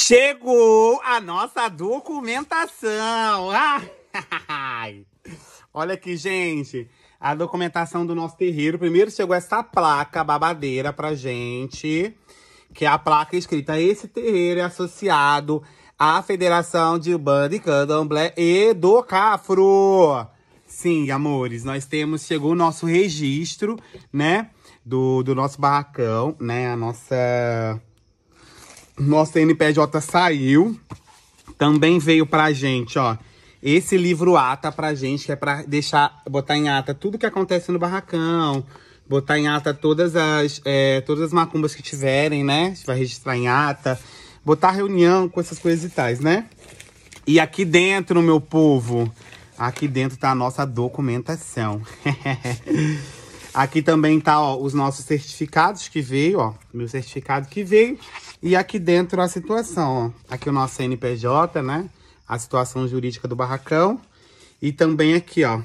Chegou a nossa documentação. Ai. Olha aqui, gente. A documentação do nosso terreiro. Primeiro chegou essa placa babadeira pra gente. Que é a placa escrita. Esse terreiro é associado à Federação de Banda e Candomblé e do Cafro. Sim, amores, nós temos... Chegou o nosso registro, né? Do, do nosso barracão, né? A nossa nosso NPJ saiu. Também veio pra gente, ó. Esse livro ata pra gente, que é pra deixar, botar em ata tudo que acontece no barracão. Botar em ata todas as, é, todas as macumbas que tiverem, né? A gente vai registrar em ata. Botar reunião com essas coisas e tais, né? E aqui dentro, meu povo, aqui dentro tá a nossa documentação. Aqui também tá, ó, os nossos certificados que veio, ó. Meu certificado que veio. E aqui dentro a situação, ó. Aqui o nosso CNPJ, né? A situação jurídica do barracão. E também aqui, ó.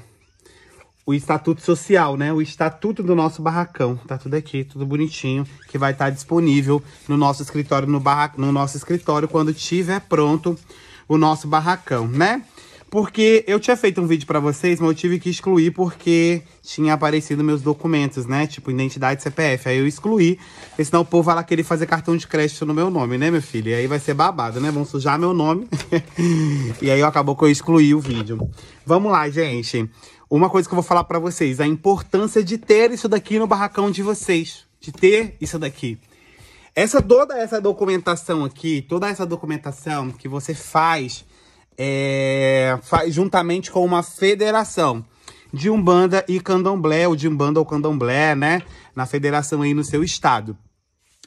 O estatuto social, né? O estatuto do nosso barracão. Tá tudo aqui, tudo bonitinho. Que vai estar tá disponível no nosso escritório, no, barra... no nosso escritório, quando tiver pronto o nosso barracão, né? Porque eu tinha feito um vídeo pra vocês, mas eu tive que excluir porque tinha aparecido meus documentos, né? Tipo, identidade CPF. Aí eu excluí, porque senão o povo vai lá querer fazer cartão de crédito no meu nome, né, meu filho? E aí vai ser babado, né? Vão sujar meu nome. e aí acabou que eu excluí o vídeo. Vamos lá, gente. Uma coisa que eu vou falar pra vocês, a importância de ter isso daqui no barracão de vocês. De ter isso daqui. Essa toda essa documentação aqui, toda essa documentação que você faz é, juntamente com uma federação de Umbanda e Candomblé, ou de Umbanda ou Candomblé, né? Na federação aí no seu estado.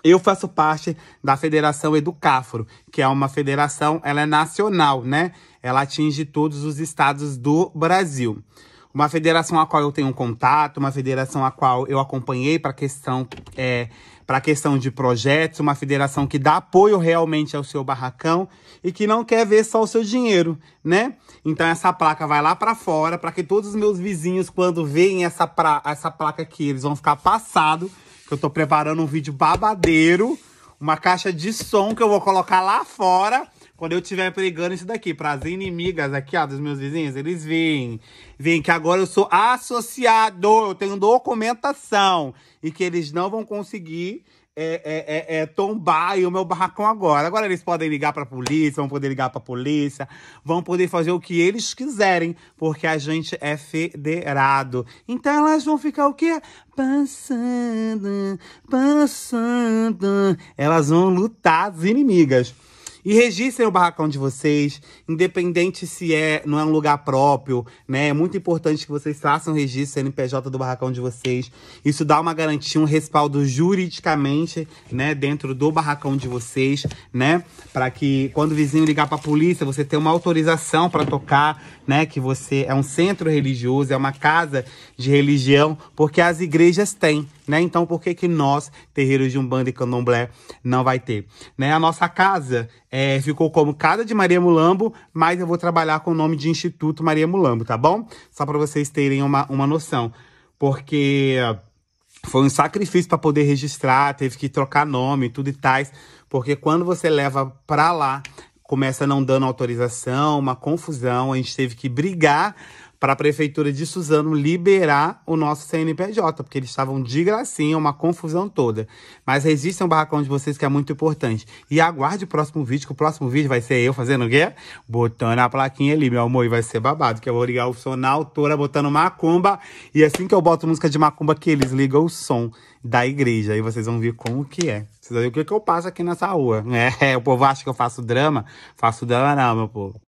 Eu faço parte da Federação Educáforo, que é uma federação, ela é nacional, né? Ela atinge todos os estados do Brasil. Uma federação a qual eu tenho contato, uma federação a qual eu acompanhei para a questão é, para a questão de projetos, uma federação que dá apoio realmente ao seu barracão e que não quer ver só o seu dinheiro, né? Então essa placa vai lá para fora para que todos os meus vizinhos, quando veem essa, pra, essa placa aqui, eles vão ficar passados, que eu estou preparando um vídeo babadeiro, uma caixa de som que eu vou colocar lá fora quando eu estiver pregando isso daqui para as inimigas aqui, ó, dos meus vizinhos, eles vêm. Vêm que agora eu sou associado, eu tenho documentação. E que eles não vão conseguir é, é, é, é tombar o meu barracão agora. Agora eles podem ligar para a polícia, vão poder ligar para a polícia, vão poder fazer o que eles quiserem, porque a gente é federado. Então elas vão ficar o quê? Passando, passando. Elas vão lutar as inimigas. E registrem o barracão de vocês, independente se é não é um lugar próprio, né? É muito importante que vocês façam o registro CNPJ do barracão de vocês. Isso dá uma garantia, um respaldo juridicamente, né, dentro do barracão de vocês, né? Para que quando o vizinho ligar para a polícia, você tenha uma autorização para tocar, né, que você é um centro religioso, é uma casa de religião, porque as igrejas têm né? Então, por que que nós, terreiros de Umbanda e Candomblé, não vai ter? Né? A nossa casa é, ficou como Casa de Maria Mulambo, mas eu vou trabalhar com o nome de Instituto Maria Mulambo, tá bom? Só para vocês terem uma, uma noção. Porque foi um sacrifício para poder registrar, teve que trocar nome, tudo e tais, porque quando você leva para lá, começa não dando autorização, uma confusão, a gente teve que brigar para a Prefeitura de Suzano liberar o nosso CNPJ, porque eles estavam de gracinha, uma confusão toda. Mas resistam um barracão de vocês, que é muito importante. E aguarde o próximo vídeo, que o próximo vídeo vai ser eu fazendo o quê? Botando a plaquinha ali, meu amor, e vai ser babado, que eu vou ligar o som na autora, botando macumba. E assim que eu boto música de macumba, que eles ligam o som da igreja. Aí vocês vão ver como que é. Vocês vão ver o que, que eu passo aqui nessa rua. né? o povo acha que eu faço drama. Faço drama não, meu povo.